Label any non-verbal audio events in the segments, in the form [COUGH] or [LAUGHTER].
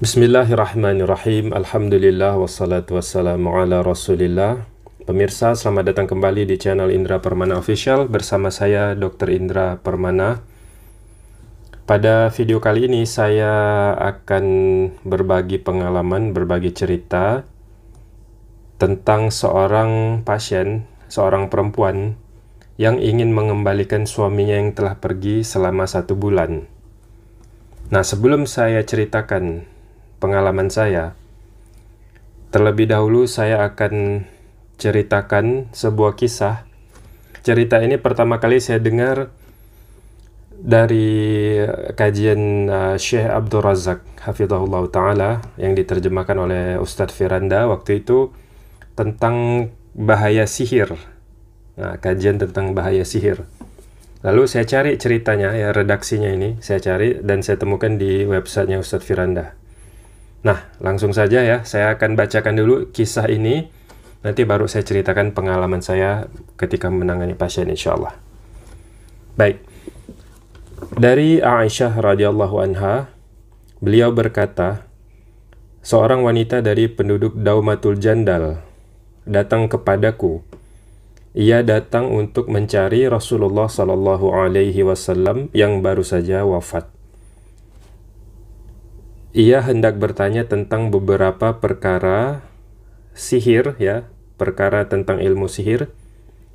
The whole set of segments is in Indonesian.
Bismillahirrahmanirrahim. Alhamdulillah wassalatu wassalamu ala Rasulillah. Pemirsa, selamat datang kembali di channel Indra Permana Official bersama saya Dr. Indra Permana. Pada video kali ini saya akan berbagi pengalaman, berbagi cerita tentang seorang pasien, seorang perempuan yang ingin mengembalikan suaminya yang telah pergi selama satu bulan. Nah, sebelum saya ceritakan pengalaman saya. Terlebih dahulu saya akan ceritakan sebuah kisah. Cerita ini pertama kali saya dengar dari kajian uh, eh, Syekh Abdul Razak hafizahullah taala yang diterjemahkan oleh Ustadz Firanda waktu itu tentang bahaya sihir. Nah, kajian tentang bahaya sihir. Lalu saya cari ceritanya ya redaksinya ini, saya cari dan saya temukan di websitenya Ustadz Firanda. Nah, langsung saja ya, saya akan bacakan dulu kisah ini. Nanti baru saya ceritakan pengalaman saya ketika menangani pasien insya Allah. Baik. Dari Aisyah radhiyallahu anha, beliau berkata, seorang wanita dari penduduk Daumatul Jandal datang kepadaku. Ia datang untuk mencari Rasulullah Shallallahu Alaihi Wasallam yang baru saja wafat ia hendak bertanya tentang beberapa perkara sihir ya, perkara tentang ilmu sihir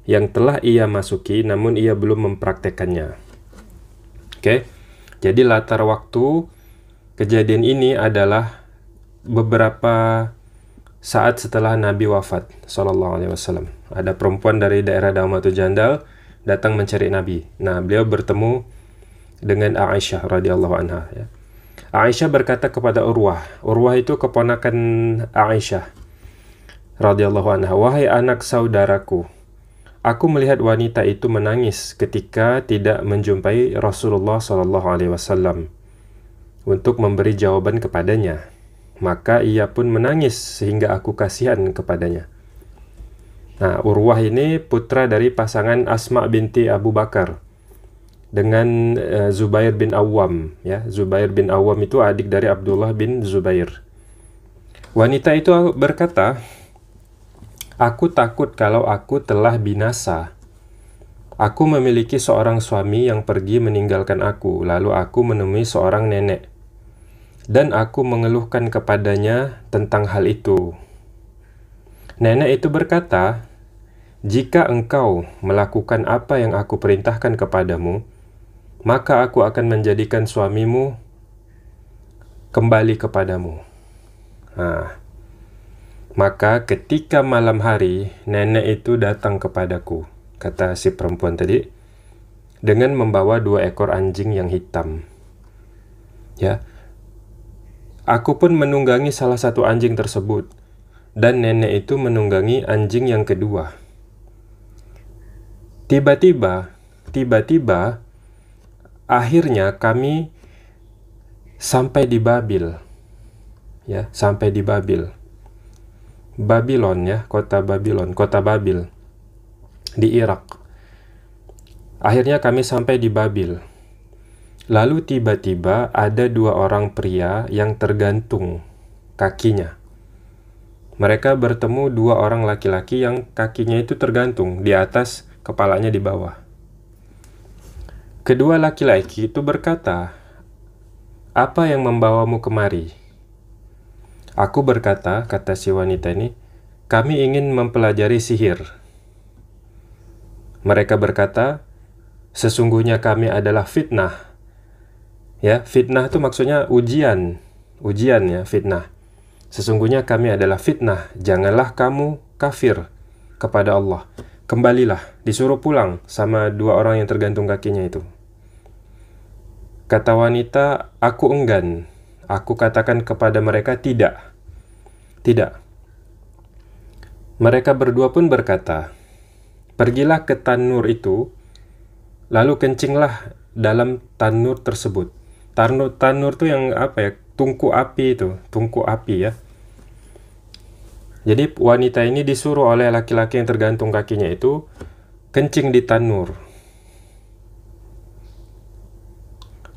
yang telah ia masuki namun ia belum mempraktekannya. Oke. Jadi latar waktu kejadian ini adalah beberapa saat setelah Nabi wafat sallallahu Ada perempuan dari daerah Damatul Jandal datang mencari Nabi. Nah, beliau bertemu dengan Aisyah radhiyallahu anha ya. Aisyah berkata kepada Urwah, Urwah itu keponakan Aisyah. Radhiyallahu anha, wahai anak saudaraku, aku melihat wanita itu menangis ketika tidak menjumpai Rasulullah Shallallahu alaihi wasallam untuk memberi jawaban kepadanya. Maka ia pun menangis sehingga aku kasihan kepadanya. Nah, Urwah ini putra dari pasangan Asma binti Abu Bakar dengan uh, Zubair bin Awam ya Zubair bin Awam itu adik dari Abdullah bin Zubair wanita itu berkata aku takut kalau aku telah binasa aku memiliki seorang suami yang pergi meninggalkan aku lalu aku menemui seorang nenek dan aku mengeluhkan kepadanya tentang hal itu nenek itu berkata jika engkau melakukan apa yang aku perintahkan kepadamu, maka aku akan menjadikan suamimu kembali kepadamu. Nah, maka ketika malam hari, nenek itu datang kepadaku, kata si perempuan tadi, dengan membawa dua ekor anjing yang hitam. Ya, aku pun menunggangi salah satu anjing tersebut, dan nenek itu menunggangi anjing yang kedua. Tiba-tiba, tiba-tiba akhirnya kami sampai di Babil. Ya, sampai di Babil. Babylon ya, kota Babylon, kota Babil di Irak. Akhirnya kami sampai di Babil. Lalu tiba-tiba ada dua orang pria yang tergantung kakinya. Mereka bertemu dua orang laki-laki yang kakinya itu tergantung di atas, kepalanya di bawah. Kedua laki-laki itu berkata, "Apa yang membawamu kemari?" Aku berkata, kata si wanita ini, "Kami ingin mempelajari sihir." Mereka berkata, "Sesungguhnya kami adalah fitnah." Ya, fitnah itu maksudnya ujian, ujian ya, fitnah. Sesungguhnya kami adalah fitnah, janganlah kamu kafir kepada Allah. Kembalilah, disuruh pulang sama dua orang yang tergantung kakinya itu. Kata wanita, "Aku enggan." Aku katakan kepada mereka, "Tidak." Tidak. Mereka berdua pun berkata, "Pergilah ke tanur itu, lalu kencinglah dalam tanur tersebut." Tanur tanur tuh yang apa ya? Tungku api itu, tungku api ya. Jadi wanita ini disuruh oleh laki-laki yang tergantung kakinya itu kencing di tanur.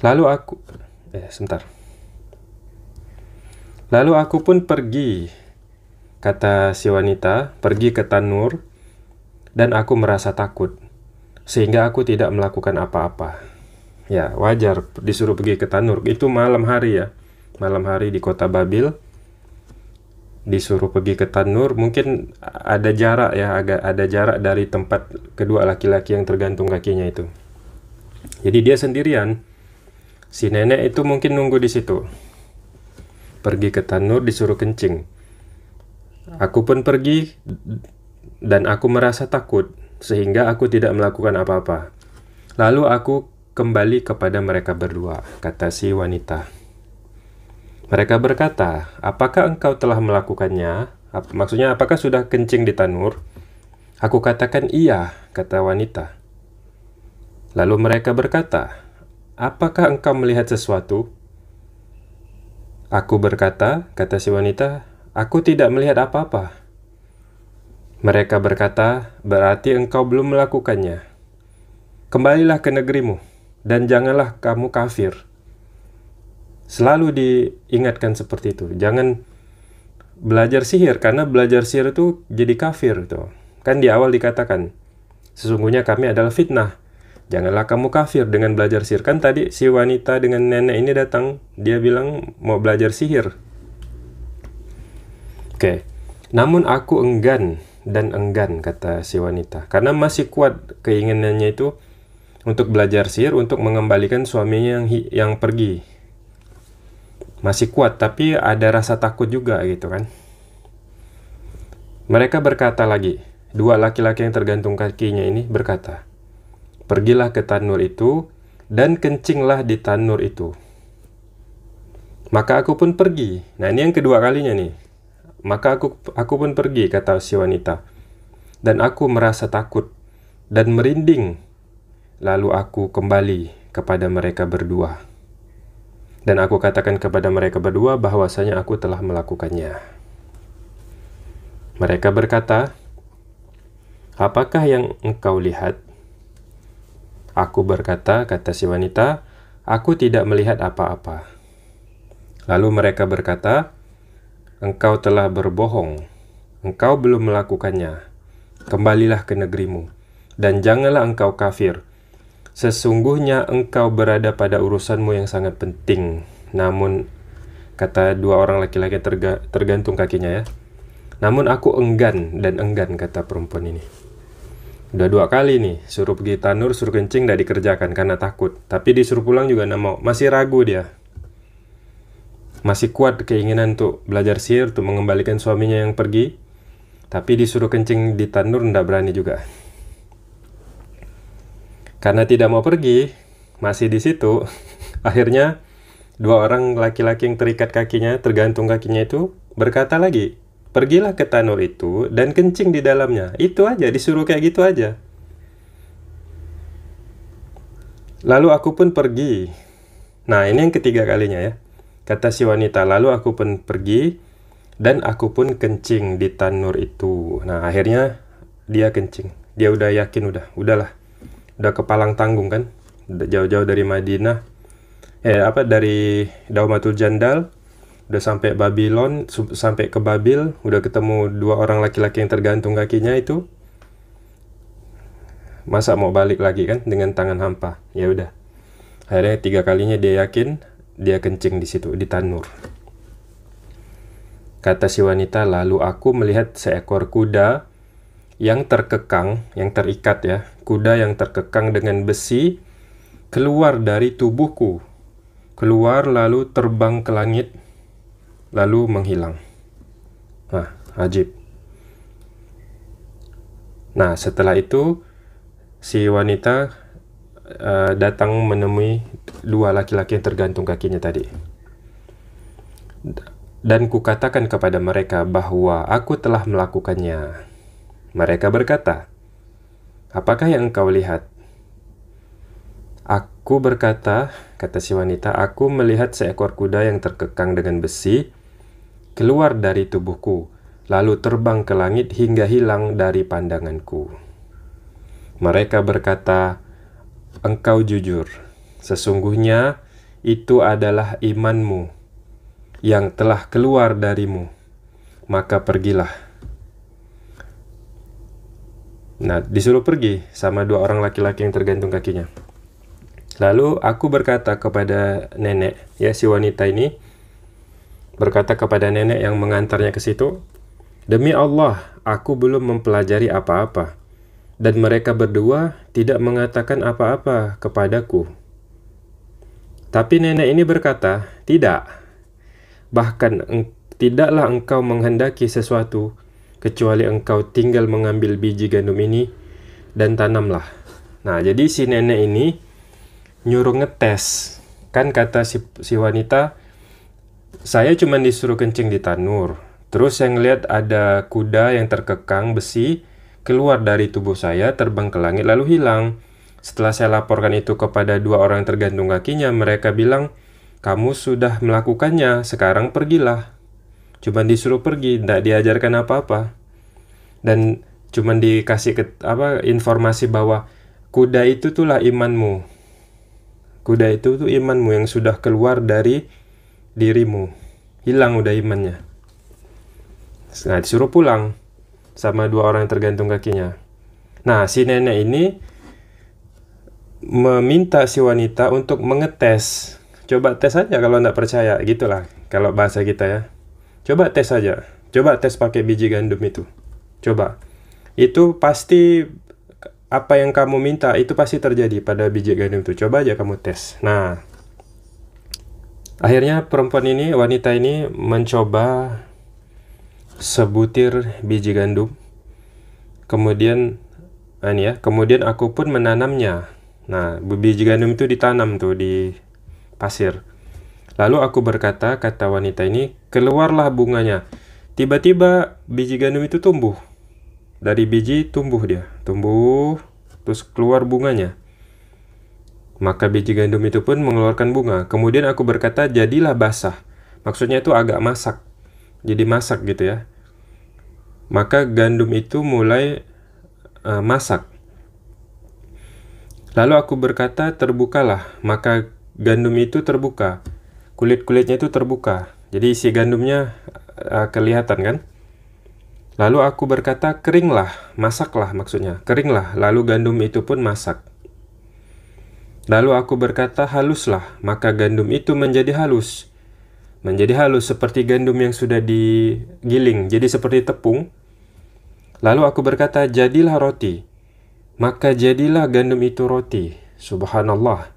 Lalu aku eh sebentar. Lalu aku pun pergi, kata si wanita, pergi ke Tanur, dan aku merasa takut, sehingga aku tidak melakukan apa-apa. Ya, wajar disuruh pergi ke Tanur, itu malam hari ya, malam hari di kota Babil, disuruh pergi ke Tanur, mungkin ada jarak ya, agak ada jarak dari tempat kedua laki-laki yang tergantung kakinya itu. Jadi dia sendirian, Si nenek itu mungkin nunggu di situ. Pergi ke tanur disuruh kencing. Aku pun pergi dan aku merasa takut sehingga aku tidak melakukan apa-apa. Lalu aku kembali kepada mereka berdua, kata si wanita. Mereka berkata, "Apakah engkau telah melakukannya?" Ap maksudnya, apakah sudah kencing di tanur? Aku katakan iya, kata wanita. Lalu mereka berkata, apakah engkau melihat sesuatu? Aku berkata, kata si wanita, aku tidak melihat apa-apa. Mereka berkata, berarti engkau belum melakukannya. Kembalilah ke negerimu, dan janganlah kamu kafir. Selalu diingatkan seperti itu. Jangan belajar sihir, karena belajar sihir itu jadi kafir. Tuh. Kan di awal dikatakan, sesungguhnya kami adalah fitnah Janganlah kamu kafir dengan belajar sihir. Kan tadi si wanita dengan nenek ini datang, dia bilang mau belajar sihir. Oke. Okay. Namun aku enggan dan enggan kata si wanita karena masih kuat keinginannya itu untuk belajar sihir untuk mengembalikan suaminya yang yang pergi. Masih kuat tapi ada rasa takut juga gitu kan. Mereka berkata lagi, dua laki-laki yang tergantung kakinya ini berkata, Pergilah ke tanur itu, dan kencinglah di tanur itu. Maka aku pun pergi. Nah ini yang kedua kalinya nih. Maka aku aku pun pergi, kata si wanita. Dan aku merasa takut dan merinding. Lalu aku kembali kepada mereka berdua. Dan aku katakan kepada mereka berdua bahwasanya aku telah melakukannya. Mereka berkata, Apakah yang engkau lihat? Aku berkata, kata si wanita, aku tidak melihat apa-apa. Lalu mereka berkata, engkau telah berbohong. Engkau belum melakukannya. Kembalilah ke negerimu. Dan janganlah engkau kafir. Sesungguhnya engkau berada pada urusanmu yang sangat penting. Namun, kata dua orang laki-laki tergantung kakinya ya. Namun aku enggan dan enggan kata perempuan ini. Udah dua kali nih, suruh pergi tanur, suruh kencing dan dikerjakan karena takut. Tapi disuruh pulang juga gak masih ragu dia. Masih kuat keinginan untuk belajar sihir, untuk mengembalikan suaminya yang pergi. Tapi disuruh kencing di tanur ndak berani juga. Karena tidak mau pergi, masih di situ. [LAUGHS] Akhirnya, dua orang laki-laki yang terikat kakinya, tergantung kakinya itu, berkata lagi, Pergilah ke tanur itu dan kencing di dalamnya. Itu aja, disuruh kayak gitu aja. Lalu aku pun pergi. Nah, ini yang ketiga kalinya ya. Kata si wanita, lalu aku pun pergi dan aku pun kencing di tanur itu. Nah, akhirnya dia kencing. Dia udah yakin udah, udahlah. Udah kepalang tanggung kan? jauh-jauh dari Madinah. Eh, apa dari Daumatul Jandal udah sampai Babylon sampai ke Babil udah ketemu dua orang laki-laki yang tergantung kakinya itu masa mau balik lagi kan dengan tangan hampa ya udah akhirnya tiga kalinya dia yakin dia kencing di situ di tanur kata si wanita lalu aku melihat seekor kuda yang terkekang yang terikat ya kuda yang terkekang dengan besi keluar dari tubuhku keluar lalu terbang ke langit lalu menghilang. Nah, ajib. Nah, setelah itu si wanita uh, datang menemui dua laki-laki yang tergantung kakinya tadi. Dan kukatakan kepada mereka bahwa aku telah melakukannya. Mereka berkata, "Apakah yang engkau lihat?" Aku berkata, kata si wanita, aku melihat seekor kuda yang terkekang dengan besi keluar dari tubuhku, lalu terbang ke langit hingga hilang dari pandanganku. Mereka berkata, "Engkau jujur, sesungguhnya itu adalah imanmu yang telah keluar darimu, maka pergilah." Nah, disuruh pergi sama dua orang laki-laki yang tergantung kakinya. Lalu aku berkata kepada nenek, ya si wanita ini, berkata kepada nenek yang mengantarnya ke situ, "Demi Allah, aku belum mempelajari apa-apa, dan mereka berdua tidak mengatakan apa-apa kepadaku." Tapi nenek ini berkata, "Tidak, bahkan eng tidaklah engkau menghendaki sesuatu, kecuali engkau tinggal mengambil biji gandum ini dan tanamlah." Nah, jadi si nenek ini nyuruh ngetes. Kan kata si, si wanita, saya cuma disuruh kencing di tanur. Terus saya ngeliat ada kuda yang terkekang besi keluar dari tubuh saya terbang ke langit lalu hilang. Setelah saya laporkan itu kepada dua orang yang tergantung kakinya, mereka bilang, kamu sudah melakukannya, sekarang pergilah. Cuman disuruh pergi, tidak diajarkan apa-apa. Dan cuma dikasih ke, apa informasi bahwa kuda itu itulah imanmu. Kuda itu tuh imanmu yang sudah keluar dari dirimu hilang udah imannya nah disuruh pulang sama dua orang yang tergantung kakinya nah si nenek ini meminta si wanita untuk mengetes coba tes aja kalau nggak percaya gitulah kalau bahasa kita ya coba tes saja, coba tes pakai biji gandum itu coba itu pasti apa yang kamu minta itu pasti terjadi pada biji gandum itu coba aja kamu tes nah Akhirnya perempuan ini, wanita ini mencoba sebutir biji gandum. Kemudian ah, ini ya, kemudian aku pun menanamnya. Nah, biji gandum itu ditanam tuh di pasir. Lalu aku berkata, kata wanita ini, keluarlah bunganya. Tiba-tiba biji gandum itu tumbuh. Dari biji tumbuh dia, tumbuh, terus keluar bunganya. Maka biji gandum itu pun mengeluarkan bunga. Kemudian aku berkata, jadilah basah. Maksudnya itu agak masak. Jadi masak gitu ya. Maka gandum itu mulai uh, masak. Lalu aku berkata, terbukalah. Maka gandum itu terbuka. Kulit-kulitnya itu terbuka. Jadi isi gandumnya uh, kelihatan kan? Lalu aku berkata, keringlah, masaklah maksudnya, keringlah. Lalu gandum itu pun masak. Lalu aku berkata, "Haluslah," maka gandum itu menjadi halus. Menjadi halus seperti gandum yang sudah digiling, jadi seperti tepung. Lalu aku berkata, "Jadilah roti." Maka jadilah gandum itu roti. Subhanallah.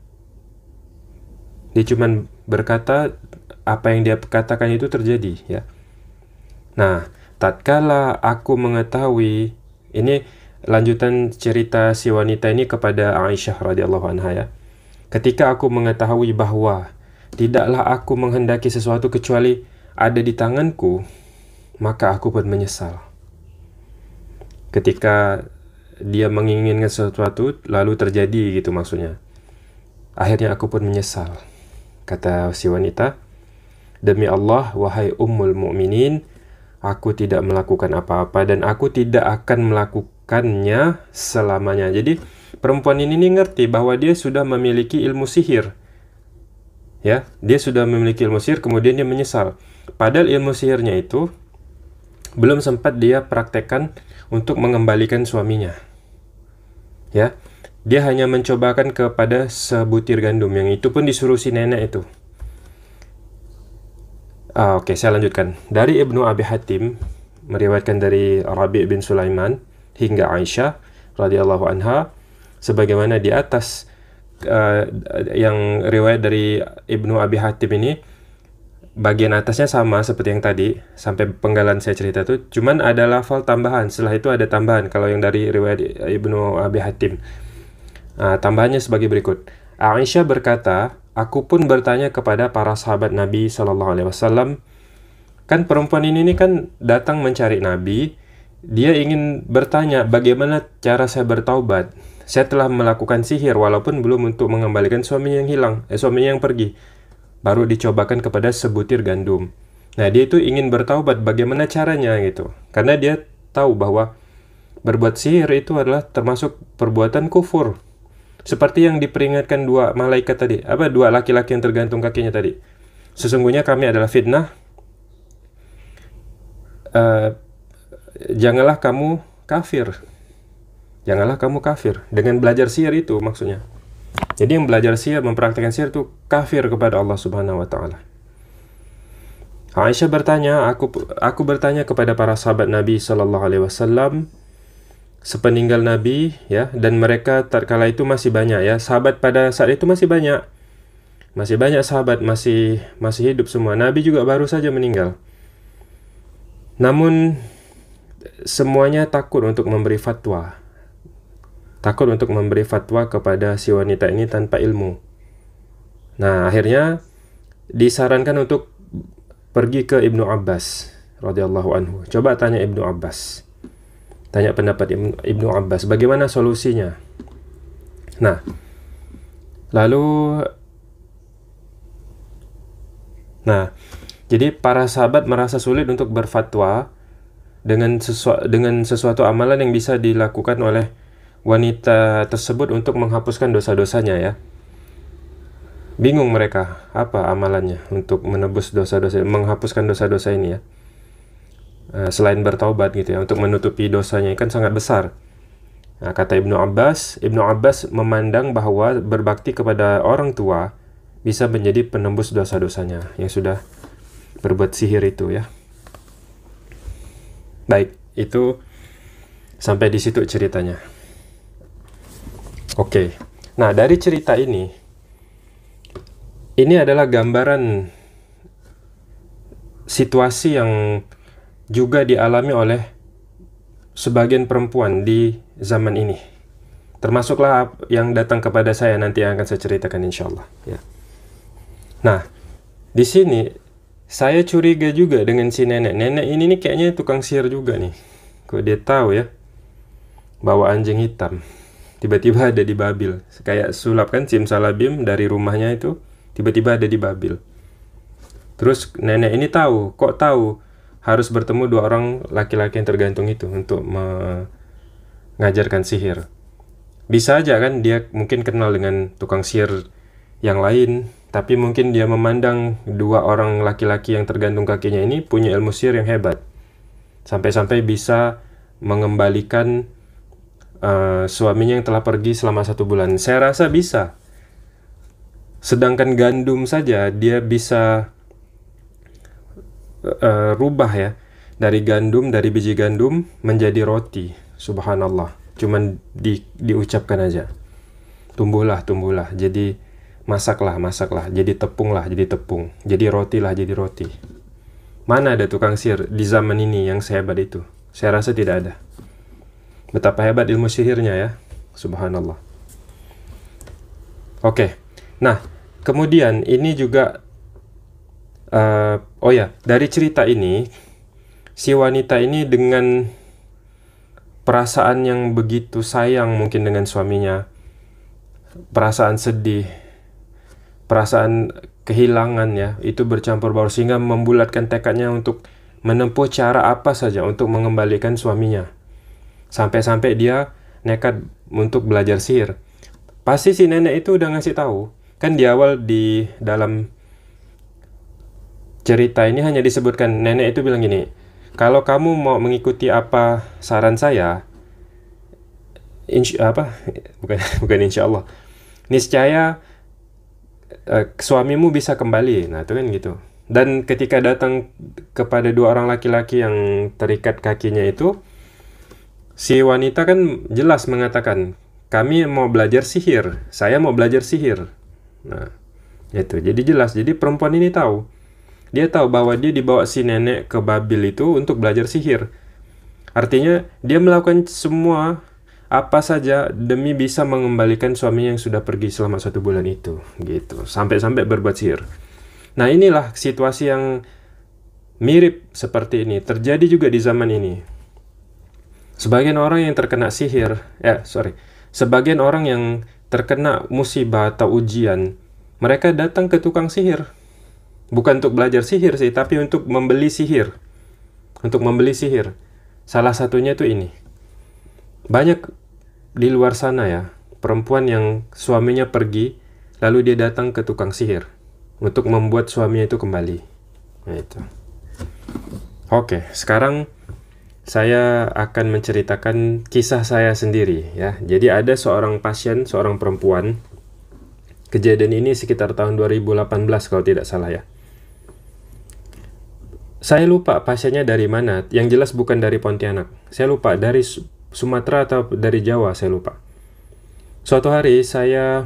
Dia cuma berkata apa yang dia katakan itu terjadi, ya. Nah, tatkala aku mengetahui ini lanjutan cerita si wanita ini kepada Aisyah radhiyallahu anha ya ketika aku mengetahui bahwa tidaklah aku menghendaki sesuatu kecuali ada di tanganku, maka aku pun menyesal. Ketika dia menginginkan sesuatu, lalu terjadi gitu maksudnya. Akhirnya aku pun menyesal, kata si wanita. Demi Allah, wahai ummul mu'minin, aku tidak melakukan apa-apa dan aku tidak akan melakukannya selamanya. Jadi, perempuan ini nih ngerti bahwa dia sudah memiliki ilmu sihir. Ya, dia sudah memiliki ilmu sihir kemudian dia menyesal. Padahal ilmu sihirnya itu belum sempat dia praktekkan untuk mengembalikan suaminya. Ya, dia hanya mencobakan kepada sebutir gandum yang itu pun disuruh si nenek itu. Ah, Oke, okay, saya lanjutkan. Dari Ibnu Abi Hatim meriwayatkan dari Rabi bin Sulaiman hingga Aisyah radhiyallahu anha sebagaimana di atas uh, yang riwayat dari Ibnu Abi Hatim ini bagian atasnya sama seperti yang tadi sampai penggalan saya cerita tuh cuman ada lafal tambahan setelah itu ada tambahan kalau yang dari riwayat Ibnu Abi Hatim uh, tambahannya sebagai berikut Aisyah berkata aku pun bertanya kepada para sahabat Nabi Shallallahu Alaihi Wasallam kan perempuan ini, ini kan datang mencari Nabi dia ingin bertanya bagaimana cara saya bertaubat saya telah melakukan sihir walaupun belum untuk mengembalikan suaminya yang hilang, eh suaminya yang pergi. Baru dicobakan kepada sebutir gandum. Nah, dia itu ingin bertaubat bagaimana caranya gitu. Karena dia tahu bahwa berbuat sihir itu adalah termasuk perbuatan kufur. Seperti yang diperingatkan dua malaikat tadi, apa dua laki-laki yang tergantung kakinya tadi. Sesungguhnya kami adalah fitnah. Uh, janganlah kamu kafir janganlah kamu kafir. Dengan belajar sihir itu maksudnya. Jadi yang belajar sihir, mempraktikkan sihir itu kafir kepada Allah Subhanahu wa taala. Aisyah bertanya, aku aku bertanya kepada para sahabat Nabi sallallahu alaihi wasallam sepeninggal Nabi ya dan mereka tatkala itu masih banyak ya. Sahabat pada saat itu masih banyak. Masih banyak sahabat masih masih hidup semua. Nabi juga baru saja meninggal. Namun semuanya takut untuk memberi fatwa takut untuk memberi fatwa kepada si wanita ini tanpa ilmu. Nah, akhirnya disarankan untuk pergi ke Ibnu Abbas radhiyallahu anhu. Coba tanya Ibnu Abbas. Tanya pendapat Ibnu Abbas bagaimana solusinya. Nah, lalu Nah, jadi para sahabat merasa sulit untuk berfatwa dengan sesuatu, dengan sesuatu amalan yang bisa dilakukan oleh wanita tersebut untuk menghapuskan dosa-dosanya ya. Bingung mereka apa amalannya untuk menebus dosa-dosa, menghapuskan dosa-dosa ini ya. Eh, selain bertaubat gitu ya, untuk menutupi dosanya kan sangat besar. Nah, kata Ibnu Abbas, Ibnu Abbas memandang bahwa berbakti kepada orang tua bisa menjadi penembus dosa-dosanya yang sudah berbuat sihir itu ya. Baik, itu sampai di situ ceritanya. Oke. Nah, dari cerita ini ini adalah gambaran situasi yang juga dialami oleh sebagian perempuan di zaman ini. Termasuklah yang datang kepada saya nanti yang akan saya ceritakan insya Allah. Ya. Nah, di sini saya curiga juga dengan si nenek. Nenek ini nih kayaknya tukang sihir juga nih. Kok dia tahu ya bawa anjing hitam tiba-tiba ada di Babil. Kayak sulap kan Simsalabim dari rumahnya itu tiba-tiba ada di Babil. Terus nenek ini tahu, kok tahu harus bertemu dua orang laki-laki yang tergantung itu untuk mengajarkan sihir. Bisa aja kan dia mungkin kenal dengan tukang sihir yang lain, tapi mungkin dia memandang dua orang laki-laki yang tergantung kakinya ini punya ilmu sihir yang hebat. Sampai-sampai bisa mengembalikan uh, suaminya yang telah pergi selama satu bulan. Saya rasa bisa. Sedangkan gandum saja dia bisa uh, rubah ya dari gandum dari biji gandum menjadi roti. Subhanallah. Cuman di, diucapkan aja. Tumbuhlah, tumbuhlah. Jadi masaklah, masaklah. Jadi tepunglah, jadi tepung. Jadi rotilah, jadi roti. Mana ada tukang sir di zaman ini yang sehebat itu? Saya rasa tidak ada. Betapa hebat ilmu sihirnya ya. Subhanallah. Oke. Okay. Nah, kemudian ini juga uh, oh ya, dari cerita ini si wanita ini dengan perasaan yang begitu sayang mungkin dengan suaminya. Perasaan sedih, perasaan kehilangan ya, itu bercampur baur sehingga membulatkan tekadnya untuk menempuh cara apa saja untuk mengembalikan suaminya sampai-sampai dia nekat untuk belajar sihir. Pasti si nenek itu udah ngasih tahu. Kan di awal di dalam cerita ini hanya disebutkan nenek itu bilang gini, "Kalau kamu mau mengikuti apa saran saya, insya apa? [LAUGHS] Bukan bukan insya Allah. Niscaya uh, suamimu bisa kembali." Nah, itu kan gitu. Dan ketika datang kepada dua orang laki-laki yang terikat kakinya itu, si wanita kan jelas mengatakan, kami mau belajar sihir, saya mau belajar sihir. Nah, itu. Jadi jelas. Jadi perempuan ini tahu. Dia tahu bahwa dia dibawa si nenek ke Babil itu untuk belajar sihir. Artinya dia melakukan semua apa saja demi bisa mengembalikan suami yang sudah pergi selama satu bulan itu. Gitu. Sampai-sampai berbuat sihir. Nah inilah situasi yang mirip seperti ini. Terjadi juga di zaman ini. Sebagian orang yang terkena sihir, eh sorry, sebagian orang yang terkena musibah atau ujian, mereka datang ke tukang sihir. Bukan untuk belajar sihir sih, tapi untuk membeli sihir. Untuk membeli sihir. Salah satunya itu ini. Banyak di luar sana ya, perempuan yang suaminya pergi, lalu dia datang ke tukang sihir untuk membuat suaminya itu kembali. Nah itu. Oke, sekarang saya akan menceritakan kisah saya sendiri ya. Jadi ada seorang pasien, seorang perempuan. Kejadian ini sekitar tahun 2018 kalau tidak salah ya. Saya lupa pasiennya dari mana, yang jelas bukan dari Pontianak. Saya lupa dari Sumatera atau dari Jawa, saya lupa. Suatu hari saya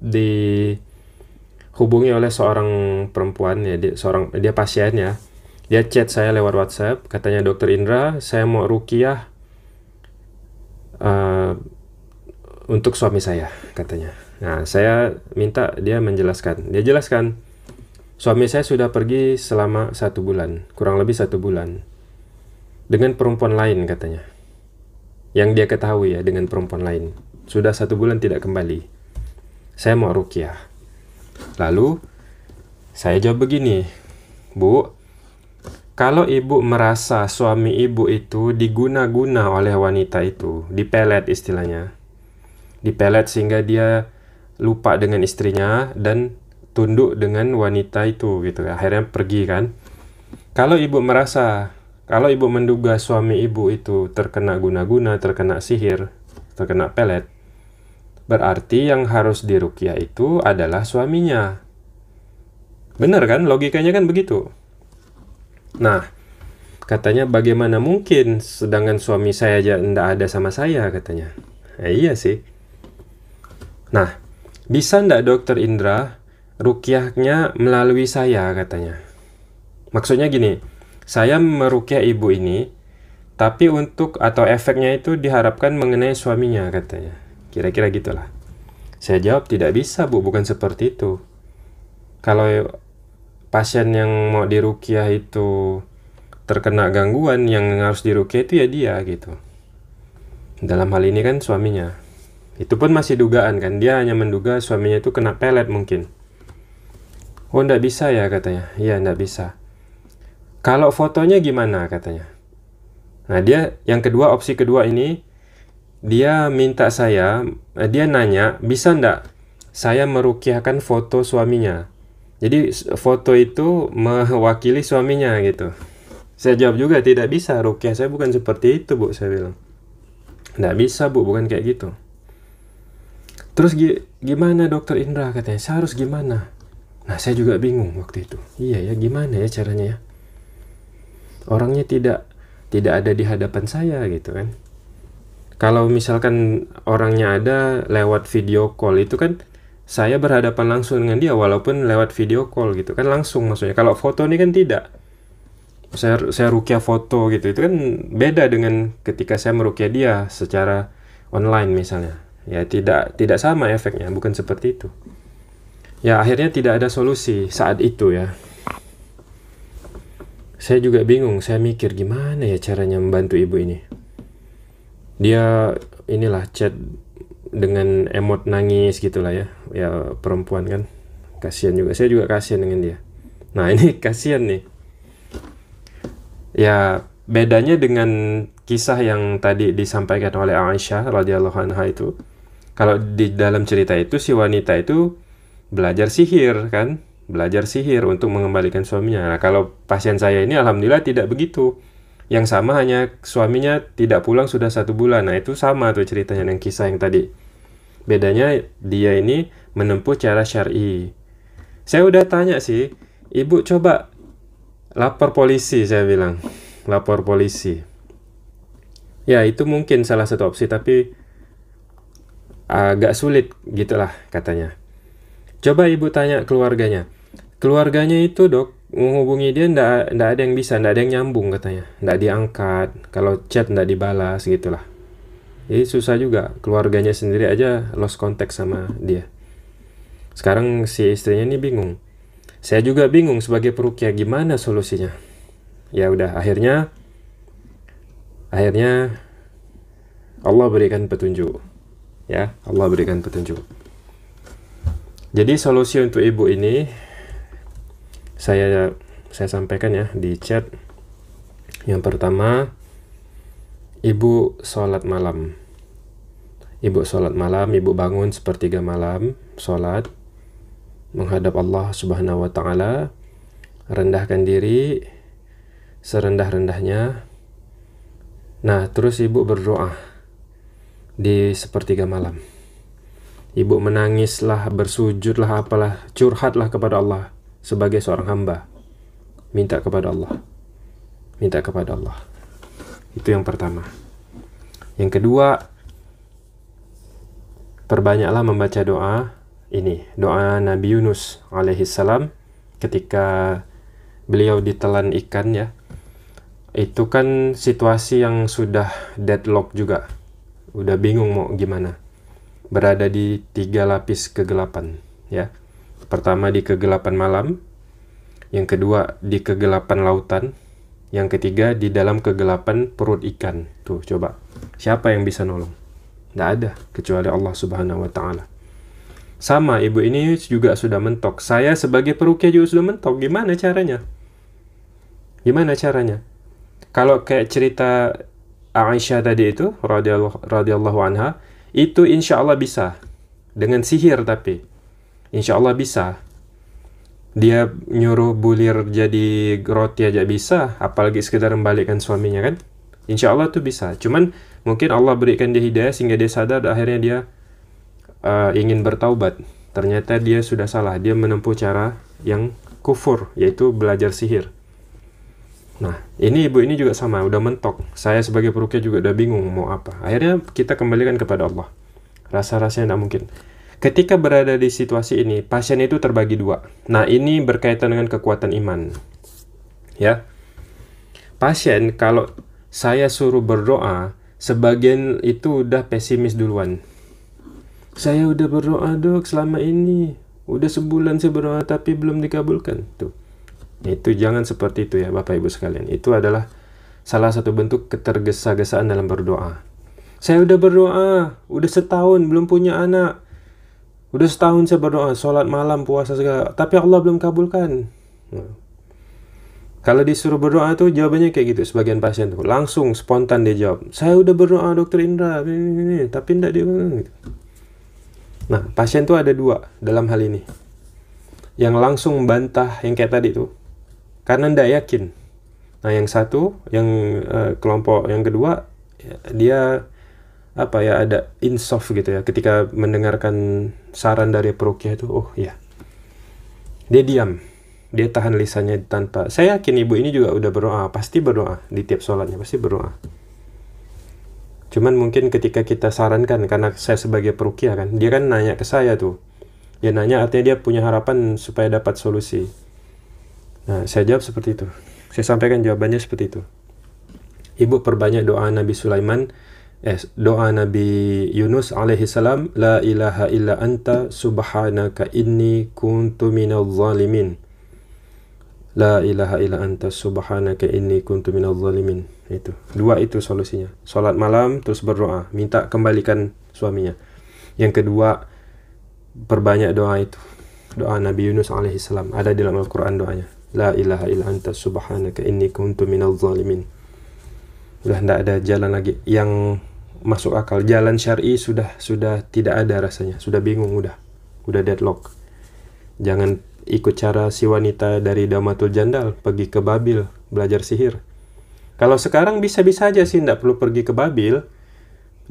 dihubungi oleh seorang perempuan ya, dia, seorang dia pasien ya. Dia chat saya lewat WhatsApp, katanya dokter Indra, saya mau rukiah uh, untuk suami saya, katanya. Nah, saya minta dia menjelaskan. Dia jelaskan, suami saya sudah pergi selama satu bulan, kurang lebih satu bulan, dengan perempuan lain, katanya. Yang dia ketahui ya, dengan perempuan lain. Sudah satu bulan tidak kembali. Saya mau rukiah. Lalu, saya jawab begini, Bu, kalau ibu merasa suami ibu itu diguna-guna oleh wanita itu, dipelet istilahnya. Dipelet sehingga dia lupa dengan istrinya dan tunduk dengan wanita itu gitu. Akhirnya pergi kan. Kalau ibu merasa, kalau ibu menduga suami ibu itu terkena guna-guna, terkena sihir, terkena pelet, berarti yang harus dirukia itu adalah suaminya. benar kan? Logikanya kan begitu. Nah, katanya bagaimana mungkin sedangkan suami saya aja ndak ada sama saya katanya. Eh, iya sih. Nah, bisa ndak dokter Indra rukiahnya melalui saya katanya. Maksudnya gini, saya merukiah ibu ini tapi untuk atau efeknya itu diharapkan mengenai suaminya katanya. Kira-kira gitulah. Saya jawab tidak bisa bu, bukan seperti itu. Kalau pasien yang mau dirukiah itu terkena gangguan yang harus dirukiah itu ya dia gitu dalam hal ini kan suaminya itu pun masih dugaan kan dia hanya menduga suaminya itu kena pelet mungkin oh ndak bisa ya katanya iya ndak bisa kalau fotonya gimana katanya nah dia yang kedua opsi kedua ini dia minta saya eh, dia nanya bisa ndak saya merukiahkan foto suaminya jadi foto itu mewakili suaminya gitu. Saya jawab juga tidak bisa rukyah saya bukan seperti itu bu saya bilang. Tidak bisa bu bukan kayak gitu. Terus gimana dokter Indra katanya saya harus gimana? Nah saya juga bingung waktu itu. Iya ya gimana ya caranya ya? Orangnya tidak tidak ada di hadapan saya gitu kan. Kalau misalkan orangnya ada lewat video call itu kan saya berhadapan langsung dengan dia walaupun lewat video call gitu kan langsung maksudnya kalau foto ini kan tidak saya saya rukia foto gitu itu kan beda dengan ketika saya merukia dia secara online misalnya ya tidak tidak sama efeknya bukan seperti itu ya akhirnya tidak ada solusi saat itu ya saya juga bingung saya mikir gimana ya caranya membantu ibu ini dia inilah chat dengan emot nangis gitulah ya ya perempuan kan kasihan juga saya juga kasihan dengan dia nah [LAUGHS] ini kasihan nih ya bedanya dengan kisah yang tadi disampaikan oleh Aisyah radhiyallahu anha itu kalau di dalam cerita itu si wanita itu belajar sihir kan belajar sihir untuk mengembalikan suaminya nah kalau pasien saya ini alhamdulillah tidak begitu yang sama hanya suaminya tidak pulang sudah satu bulan nah itu sama tuh ceritanya dengan kisah yang tadi Bedanya dia ini menempuh cara syari. Saya udah tanya sih, ibu coba lapor polisi saya bilang, lapor polisi. Ya itu mungkin salah satu opsi tapi agak sulit gitulah katanya. Coba ibu tanya keluarganya. Keluarganya itu dok menghubungi dia ndak ada yang bisa, ndak ada yang nyambung katanya. Ndak diangkat, kalau chat ndak dibalas gitulah. Jadi susah juga keluarganya sendiri aja lost contact sama dia. Sekarang si istrinya ini bingung. Saya juga bingung sebagai perukia gimana solusinya. Ya udah akhirnya akhirnya Allah berikan petunjuk. Ya, Allah berikan petunjuk. Jadi solusi untuk ibu ini saya saya sampaikan ya di chat. Yang pertama, ibu sholat malam. Ibu sholat malam, ibu bangun sepertiga malam, sholat, menghadap Allah subhanahu wa ta'ala, rendahkan diri, serendah-rendahnya. Nah, terus ibu berdoa di sepertiga malam. Ibu menangislah, bersujudlah, apalah, curhatlah kepada Allah sebagai seorang hamba. Minta kepada Allah. Minta kepada Allah. Itu yang pertama. Yang kedua, Perbanyaklah membaca doa ini, doa Nabi Yunus alaihi salam ketika beliau ditelan ikan ya. Itu kan situasi yang sudah deadlock juga. Udah bingung mau gimana. Berada di tiga lapis kegelapan ya. Pertama di kegelapan malam, yang kedua di kegelapan lautan, yang ketiga di dalam kegelapan perut ikan. Tuh coba. Siapa yang bisa nolong? Tidak ada kecuali Allah Subhanahu wa taala. Sama ibu ini juga sudah mentok. Saya sebagai perukia juga sudah mentok. Gimana caranya? Gimana caranya? Kalau kayak cerita Aisyah tadi itu radhiyallahu anha, itu insya Allah bisa. Dengan sihir tapi. Insya Allah bisa dia nyuruh bulir jadi roti aja bisa apalagi sekedar membalikkan suaminya kan insya Allah tuh bisa cuman Mungkin Allah berikan dia hidayah sehingga dia sadar dan akhirnya dia uh, ingin bertaubat. Ternyata dia sudah salah, dia menempuh cara yang kufur, yaitu belajar sihir. Nah, ini ibu ini juga sama, udah mentok. Saya sebagai perukia juga udah bingung mau apa. Akhirnya kita kembalikan kepada Allah. Rasa-rasanya tidak mungkin. Ketika berada di situasi ini, pasien itu terbagi dua. Nah, ini berkaitan dengan kekuatan iman. Ya. Pasien kalau saya suruh berdoa, sebagian itu udah pesimis duluan. Saya udah berdoa dok selama ini. Udah sebulan saya berdoa tapi belum dikabulkan. Tuh. Itu jangan seperti itu ya Bapak Ibu sekalian. Itu adalah salah satu bentuk ketergesa-gesaan dalam berdoa. Saya udah berdoa, udah setahun belum punya anak. Udah setahun saya berdoa, sholat malam, puasa segala, tapi Allah belum kabulkan. Nah, kalau disuruh berdoa tuh jawabannya kayak gitu sebagian pasien tuh langsung spontan dia jawab saya udah berdoa dokter Indra ini, ini, tapi tidak dia gitu. Nah pasien tuh ada dua dalam hal ini yang langsung membantah yang kayak tadi tuh karena tidak yakin. Nah yang satu yang uh, kelompok yang kedua dia apa ya ada insaf gitu ya ketika mendengarkan saran dari perukia itu oh ya dia diam dia tahan lisannya tanpa saya yakin ibu ini juga udah berdoa pasti berdoa di tiap sholatnya pasti berdoa cuman mungkin ketika kita sarankan karena saya sebagai perukia kan dia kan nanya ke saya tuh dia nanya artinya dia punya harapan supaya dapat solusi nah saya jawab seperti itu saya sampaikan jawabannya seperti itu ibu perbanyak doa Nabi Sulaiman eh, doa Nabi Yunus alaihi salam la ilaha illa anta subhanaka inni kuntu minal zalimin La ilaha illa anta subhanaka inni kuntu minal zalimin. Itu. Dua itu solusinya. Solat malam terus berdoa, minta kembalikan suaminya. Yang kedua, perbanyak doa itu. Doa Nabi Yunus salam ada dalam Al-Qur'an doanya. La ilaha illa anta subhanaka inni kuntu minal zalimin. Sudah tidak ada jalan lagi yang masuk akal. Jalan syar'i sudah sudah tidak ada rasanya. Sudah bingung udah. Udah deadlock. Jangan ikut cara si wanita dari Damatul Jandal pergi ke Babil belajar sihir. Kalau sekarang bisa-bisa aja sih tidak perlu pergi ke Babil.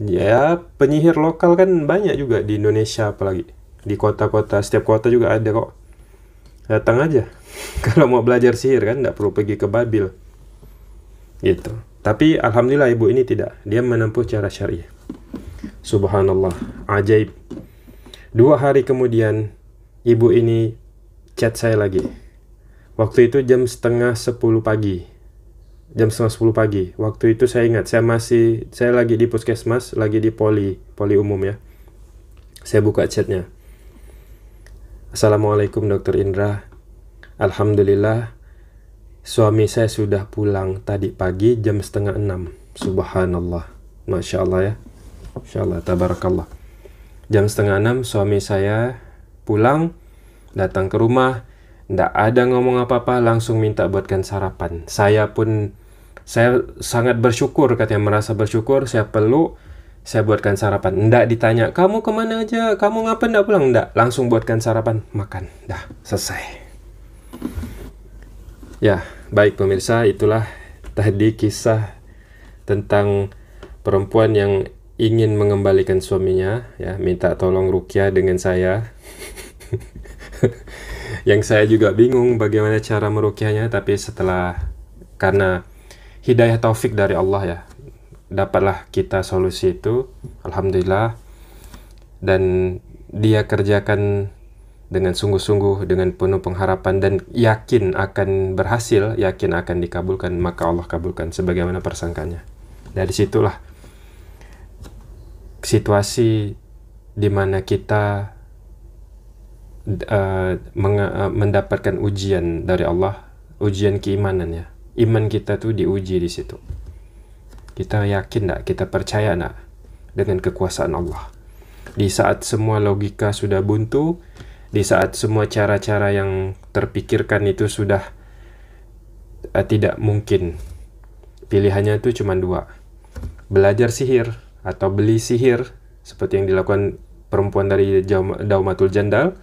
Ya penyihir lokal kan banyak juga di Indonesia apalagi di kota-kota setiap kota juga ada kok. Datang aja [LAUGHS] kalau mau belajar sihir kan tidak perlu pergi ke Babil. Gitu. Tapi alhamdulillah ibu ini tidak. Dia menempuh cara syariah. Subhanallah, ajaib. Dua hari kemudian, ibu ini chat saya lagi. Waktu itu jam setengah 10 pagi. Jam setengah 10 pagi. Waktu itu saya ingat, saya masih, saya lagi di puskesmas, lagi di poli, poli umum ya. Saya buka chatnya. Assalamualaikum dokter Indra. Alhamdulillah, suami saya sudah pulang tadi pagi jam setengah 6. Subhanallah. Masya Allah ya. Masya Allah, tabarakallah. Jam setengah enam suami saya pulang datang ke rumah, ndak ada ngomong apa-apa, langsung minta buatkan sarapan. Saya pun, saya sangat bersyukur katanya, merasa bersyukur, saya perlu, saya buatkan sarapan. Ndak ditanya, kamu kemana aja, kamu ngapa ndak pulang? Ndak, langsung buatkan sarapan, makan. Dah, selesai. Ya, baik pemirsa, itulah tadi kisah tentang perempuan yang ingin mengembalikan suaminya, ya, minta tolong Rukia dengan saya. [LAUGHS] [LAUGHS] yang saya juga bingung bagaimana cara merukiahnya tapi setelah karena hidayah taufik dari Allah ya dapatlah kita solusi itu alhamdulillah dan dia kerjakan dengan sungguh-sungguh dengan penuh pengharapan dan yakin akan berhasil yakin akan dikabulkan maka Allah kabulkan sebagaimana persangkanya dari situlah situasi di mana kita uh, mendapatkan ujian dari Allah, ujian keimanan ya. Iman kita tuh diuji di situ. Kita yakin tak? Kita percaya tak dengan kekuasaan Allah? Di saat semua logika sudah buntu, di saat semua cara-cara yang terpikirkan itu sudah uh, tidak mungkin. Pilihannya itu cuma dua. Belajar sihir atau beli sihir seperti yang dilakukan perempuan dari Daumatul Jandal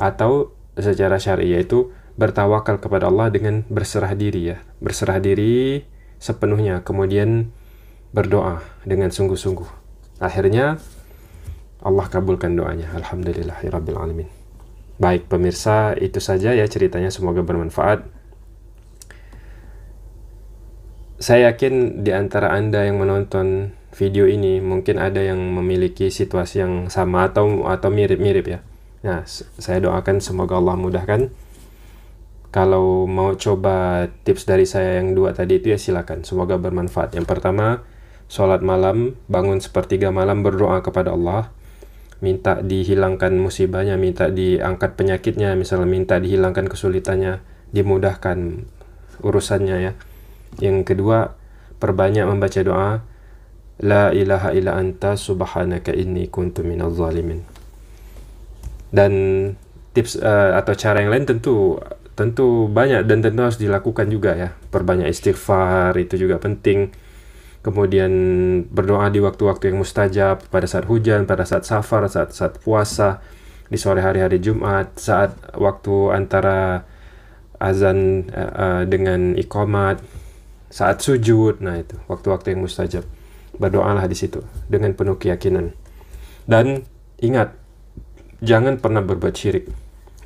atau secara syariah yaitu bertawakal kepada Allah dengan berserah diri ya berserah diri sepenuhnya kemudian berdoa dengan sungguh-sungguh akhirnya Allah kabulkan doanya alhamdulillah ya alamin baik pemirsa itu saja ya ceritanya semoga bermanfaat saya yakin di antara Anda yang menonton video ini mungkin ada yang memiliki situasi yang sama atau atau mirip-mirip ya. Nah, saya doakan semoga Allah mudahkan. Kalau mau coba tips dari saya yang dua tadi itu ya silakan. Semoga bermanfaat. Yang pertama, sholat malam, bangun sepertiga malam berdoa kepada Allah. Minta dihilangkan musibahnya, minta diangkat penyakitnya, misalnya minta dihilangkan kesulitannya, dimudahkan urusannya ya. Yang kedua, perbanyak membaca doa. La ilaha illa anta subhanaka inni kuntu minal zalimin dan tips uh, atau cara yang lain tentu tentu banyak dan tentu harus dilakukan juga ya perbanyak istighfar itu juga penting kemudian berdoa di waktu-waktu yang mustajab pada saat hujan pada saat safar saat saat puasa di sore hari hari Jumat saat waktu antara azan uh, uh, dengan ikomat saat sujud nah itu waktu-waktu yang mustajab berdoalah di situ dengan penuh keyakinan dan ingat jangan pernah berbuat syirik.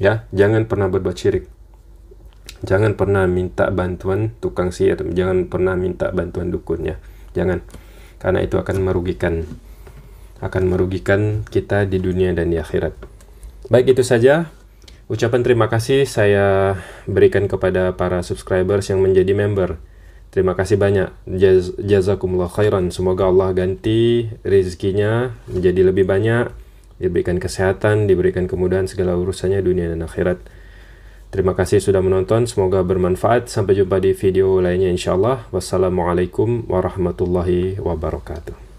Ya, jangan pernah berbuat syirik. Jangan pernah minta bantuan tukang sihir, jangan pernah minta bantuan dukunnya. Jangan. Karena itu akan merugikan akan merugikan kita di dunia dan di akhirat. Baik itu saja ucapan terima kasih saya berikan kepada para subscribers yang menjadi member. Terima kasih banyak. jazakumullah khairan. Semoga Allah ganti rezekinya menjadi lebih banyak diberikan kesehatan, diberikan kemudahan segala urusannya dunia dan akhirat. Terima kasih sudah menonton, semoga bermanfaat. Sampai jumpa di video lainnya insyaAllah. Wassalamualaikum warahmatullahi wabarakatuh.